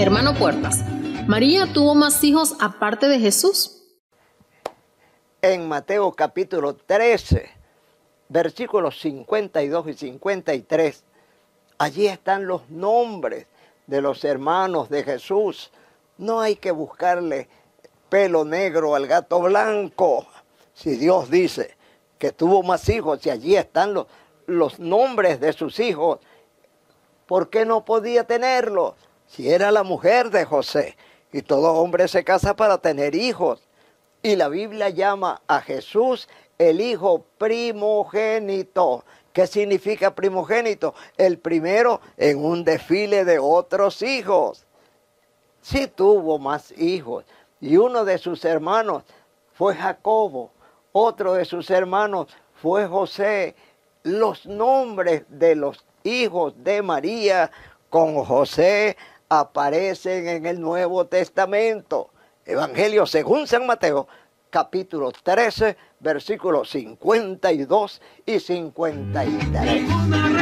Hermano Puertas, ¿María tuvo más hijos aparte de Jesús? En Mateo capítulo 13, versículos 52 y 53, allí están los nombres de los hermanos de Jesús. No hay que buscarle pelo negro al gato blanco. Si Dios dice que tuvo más hijos y allí están los, los nombres de sus hijos, ¿por qué no podía tenerlos? si era la mujer de José. Y todo hombre se casa para tener hijos. Y la Biblia llama a Jesús el hijo primogénito. ¿Qué significa primogénito? El primero en un desfile de otros hijos. Si tuvo más hijos. Y uno de sus hermanos fue Jacobo. Otro de sus hermanos fue José. Los nombres de los hijos de María con José aparecen en el Nuevo Testamento. Evangelio según San Mateo, capítulo 13, versículos 52 y 53.